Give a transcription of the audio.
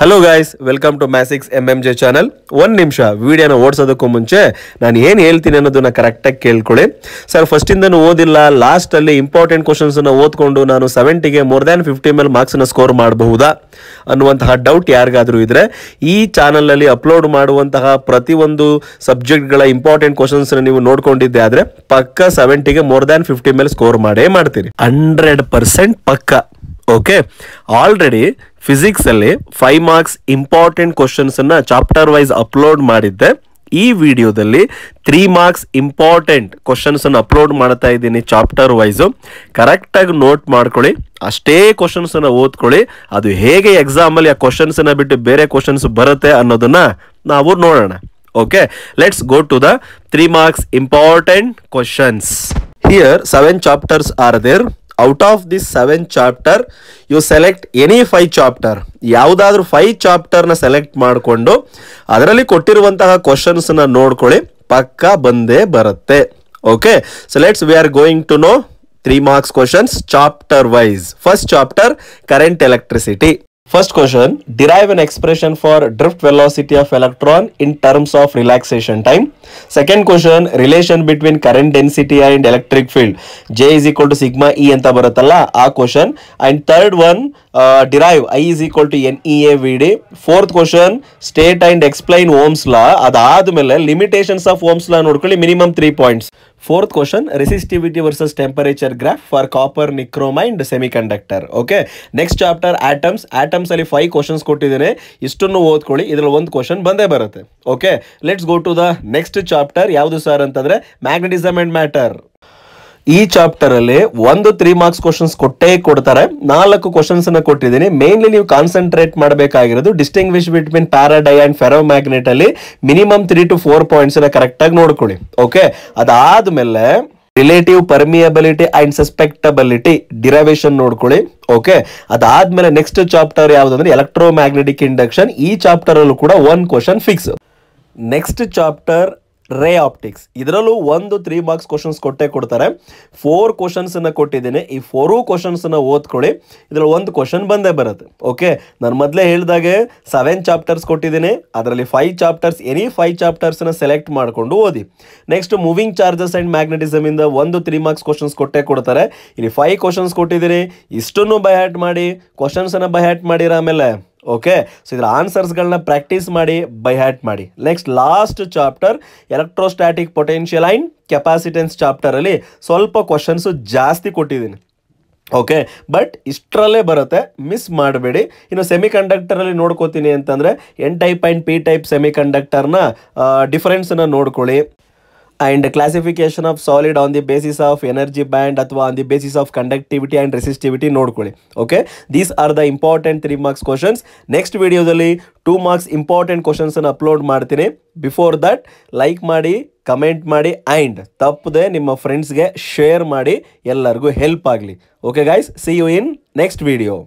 Hello guys welcome to ಮ್ಯಾಸಿಕ್ಸ್ M M J channel ಒಂದು ನಿಮಿಷ ವೀಡಿಯೋನ ಓಡಿಸೋದಕ್ಕೂ ಮುಂಚೆ ನಾನು ಏನು ಹೇಳ್ತೀನಿ ಅನ್ನೋದನ್ನ ಕರೆಕ್ಟಾಗಿ ಕೇಳ್ಕೊಳ್ಳಿ ಸರ್ ಫಸ್ಟಿಂದನೂ ಓದಿಲ್ಲ ಲಾಸ್ಟಲ್ಲಿ ಇಂಪಾರ್ಟೆಂಟ್ ಕ್ವಶನ್ಸನ್ನು ಓದ್ಕೊಂಡು ನಾನು ಸೆವೆಂಟಿಗೆ ಮೋರ್ ದ್ಯಾನ್ ಫಿಫ್ಟಿ ಮೇಲೆ ಮಾರ್ಕ್ಸನ್ನು ಸ್ಕೋರ್ ಮಾಡಬಹುದಾ ಅನ್ನುವಂತಹ ಡೌಟ್ ಯಾರಿಗಾದರೂ ಇದ್ದರೆ ಈ ಚಾನಲಲ್ಲಿ ಅಪ್ಲೋಡ್ ಮಾಡುವಂತಹ ಪ್ರತಿಯೊಂದು ಸಬ್ಜೆಕ್ಟ್ಗಳ ಇಂಪಾರ್ಟೆಂಟ್ ಕ್ವಶನ್ಸನ್ನು ನೀವು ನೋಡ್ಕೊಂಡಿದ್ದೆ ಆದರೆ ಪಕ್ಕ ಸೆವೆಂಟಿಗೆ ಮೋರ್ ದ್ಯಾನ್ ಫಿಫ್ಟಿ ಮೇಲೆ ಸ್ಕೋರ್ ಮಾಡೇ ಮಾಡ್ತೀರಿ ಹಂಡ್ರೆಡ್ ಪರ್ಸೆಂಟ್ ಪಕ್ಕ ಓಕೆ ಆಲ್ರೆಡಿ ಫಿಸಿಕ್ಸ್ ಅಲ್ಲಿ ಫೈವ್ ಮಾರ್ಕ್ಸ್ ಇಂಪಾರ್ಟೆಂಟ್ ಕ್ವಶನ್ಸ್ ಅನ್ನ ಚಾಪ್ಟರ್ ವೈಸ್ ಅಪ್ಲೋಡ್ ಮಾಡಿದ್ದೆ ಈ ವಿಡಿಯೋದಲ್ಲಿ ತ್ರೀ ಮಾರ್ಕ್ಸ್ ಇಂಪಾರ್ಟೆಂಟ್ ಕ್ವಶನ್ಸ್ ಅನ್ನು ಅಪ್ಲೋಡ್ ಮಾಡ್ತಾ ಇದ್ದೀನಿ ಚಾಪ್ಟರ್ ವೈಸು ಕರೆಕ್ಟಾಗಿ ನೋಟ್ ಮಾಡ್ಕೊಳ್ಳಿ ಅಷ್ಟೇ ಕ್ವಶನ್ಸ್ ಅನ್ನು ಓದ್ಕೊಳ್ಳಿ ಅದು ಹೇಗೆ ಅಲ್ಲಿ ಆ ಕ್ವಶನ್ಸ್ ಅನ್ನ ಬಿಟ್ಟು ಬೇರೆ ಕ್ವಶನ್ಸ್ ಬರುತ್ತೆ ಅನ್ನೋದನ್ನ ನಾವು ನೋಡೋಣ okay let's go to the three marks important questions here seven chapters are there out of this seven chapter you select any five chapter ಯಾವುದಾದ್ರೂ ಫೈವ್ ಚಾಪ್ಟರ್ನ ಸೆಲೆಕ್ಟ್ ಮಾಡಿಕೊಂಡು ಅದರಲ್ಲಿ ಕೊಟ್ಟಿರುವಂತಹ ಕ್ವಶನ್ಸ್ನ ನೋಡ್ಕೊಳ್ಳಿ ಪಕ್ಕ ಬಂದೇ ಬರುತ್ತೆ okay so let's we are going to know three marks questions chapter wise first chapter current electricity First question, derive an expression for drift velocity of electron in terms of relaxation time. Second question, relation between current density and electric field. J is equal to sigma E ಅಂತ ಬರುತ್ತಲ್ಲ ಆ question and third one derive I is equal to n e A v d fourth question state and explain Ohm's law ಅದಾದ ಮೇಲೆ limitations of Ohm's minimum ನೋಡ್ಕೊಳ್ಳಿ points. Fourth question resistivity versus temperature graph for copper nichrome and semiconductor okay next chapter atoms atoms ಅಲ್ಲಿ five questions ಕೊಟ್ಟಿದ್ದೇನೆ ಇಷ್ಟನ್ನು ಓದ್ಕೊಳ್ಳಿ ಇದ್ರಲ್ಲಿ ಒಂದು question ಬಂದೇ ಬರುತ್ತೆ okay let's go to the next chapter ಯಾವುದು ಸರ್ ಅಂತಂದ್ರೆ ಮ್ಯಾಗ್ನೆಟಿಸಮ್ ಅಂಡ್ ಮ್ಯಾಟರ್ ಈ ಚಾಪ್ಟರ್ ಅಲ್ಲಿ ಒಂದು ತ್ರೀ ಮಾರ್ಕ್ಸ್ ಕ್ವಶನ್ಸ್ ಕೊಟ್ಟೇ ಕೊಡ್ತಾರೆ ನಾಲ್ಕು ಕ್ವಶನ್ಸ್ ಅನ್ನ ಕೊಟ್ಟಿದ್ದೀನಿ ಮೇನ್ಲಿ ನೀವು ಕಾನ್ಸಂಟ್ರೇಟ್ ಮಾಡಬೇಕಾಗಿರೋದು distinguish between para dia and ferromagnet ಅಲ್ಲಿ minimum three to four points correct ಆಗಿ ನೋಡ್ಕೊಳ್ಳಿ ಓಕೆ ಅದಾದ್ಮೇಲೆ relative permeability and susceptibility derivation ನೋಡ್ಕೊಳ್ಳಿ ಓಕೆ ಅದಾದ್ಮೇಲೆ ನೆಕ್ಸ್ಟ್ ಚಾಪ್ಟರ್ ಯಾವ್ದಂದ್ರೆ ಎಲೆಕ್ಟ್ರೋ ಮ್ಯಾಗ್ನೆಟಿಕ್ ಇಂಡಕ್ಷನ್ ಈ ಚಾಪ್ಟರ್ ಅಲ್ಲೂ ಕೂಡ one question fix next chapter ray optics ಇದರಲ್ಲೂ ಒಂದು ತ್ರೀ ಮಾರ್ಕ್ಸ್ ಕ್ವಶನ್ಸ್ ಕೊಟ್ಟೆ ಕೊಡ್ತಾರೆ ಫೋರ್ ಕ್ವಶನ್ಸನ್ನು ಕೊಟ್ಟಿದ್ದೀನಿ ಈ ಫೋರೂ ಕ್ವಶನ್ಸನ್ನು ಓದ್ಕೊಳ್ಳಿ ಇದರಲ್ಲಿ ಒಂದು ಕ್ವಶನ್ ಬಂದೇ ಬರುತ್ತೆ ಓಕೆ ನಾನು ಮೊದಲೇ ಹೇಳಿದಾಗೆ ಸೆವೆನ್ ಚಾಪ್ಟರ್ಸ್ ಕೊಟ್ಟಿದ್ದೀನಿ ಅದರಲ್ಲಿ ಫೈವ್ ಚಾಪ್ಟರ್ಸ್ ಎನಿ ಫೈವ್ ಚಾಪ್ಟರ್ಸನ್ನು ಸೆಲೆಕ್ಟ್ ಮಾಡಿಕೊಂಡು ಓದಿ ನೆಕ್ಸ್ಟ್ ಮೂವಿಂಗ್ ಚಾರ್ಜಸ್ ಆ್ಯಂಡ್ ಮ್ಯಾಗ್ನೆಟಿಸಮಿಂದ ಒಂದು ತ್ರೀ ಮಾರ್ಕ್ಸ್ ಕ್ವಶನ್ಸ್ ಕೊಟ್ಟೆ ಕೊಡ್ತಾರೆ ಇಲ್ಲಿ ಫೈವ್ ಕ್ವಶನ್ಸ್ ಕೊಟ್ಟಿದ್ದೀನಿ ಇಷ್ಟನ್ನು ಬೈ ಹ್ಯಾಟ್ ಮಾಡಿ ಕ್ವಶನ್ಸನ್ನು ಬೈ ಹ್ಯಾಟ್ ಮಾಡಿರ ಆಮೇಲೆ ಓಕೆ ಸೊ ಇದರ ಆನ್ಸರ್ಸ್ಗಳನ್ನ ಪ್ರಾಕ್ಟೀಸ್ ಮಾಡಿ ಬೈ ಹ್ಯಾಟ್ ಮಾಡಿ next last chapter electrostatic potential and capacitance ಚಾಪ್ಟರಲ್ಲಿ ಸ್ವಲ್ಪ ಕ್ವಶನ್ಸು ಜಾಸ್ತಿ ಕೊಟ್ಟಿದ್ದೀನಿ ಓಕೆ ಬಟ್ ಇಷ್ಟರಲ್ಲೇ ಬರುತ್ತೆ ಮಿಸ್ ಮಾಡಬೇಡಿ ಇನ್ನು ಸೆಮಿ ಕಂಡಕ್ಟರಲ್ಲಿ ನೋಡ್ಕೋತೀನಿ ಅಂತಂದರೆ N type and P type ಸೆಮಿ ಕಂಡಕ್ಟರ್ನ ನೋಡ್ಕೊಳ್ಳಿ and classification of solid on the basis of energy band ಅಥವಾ ಆನ್ ದೇಸಿಸ್ basis conductivity conductivity resistivity resistivity ನೋಡ್ಕೊಳ್ಳಿ okay these are the important three marks questions next ವಿಡಿಯೋದಲ್ಲಿ ಟೂ ಮಾರ್ಕ್ಸ್ ಇಂಪಾರ್ಟೆಂಟ್ ಕ್ವಶನ್ಸನ್ನು upload ಮಾಡ್ತೀನಿ before that like ಮಾಡಿ comment ಮಾಡಿ and ತಪ್ಪದೆ ನಿಮ್ಮ ಫ್ರೆಂಡ್ಸ್ಗೆ ಶೇರ್ ಮಾಡಿ ಎಲ್ಲರಿಗೂ ಹೆಲ್ಪ್ ಆಗಲಿ okay guys see you in next video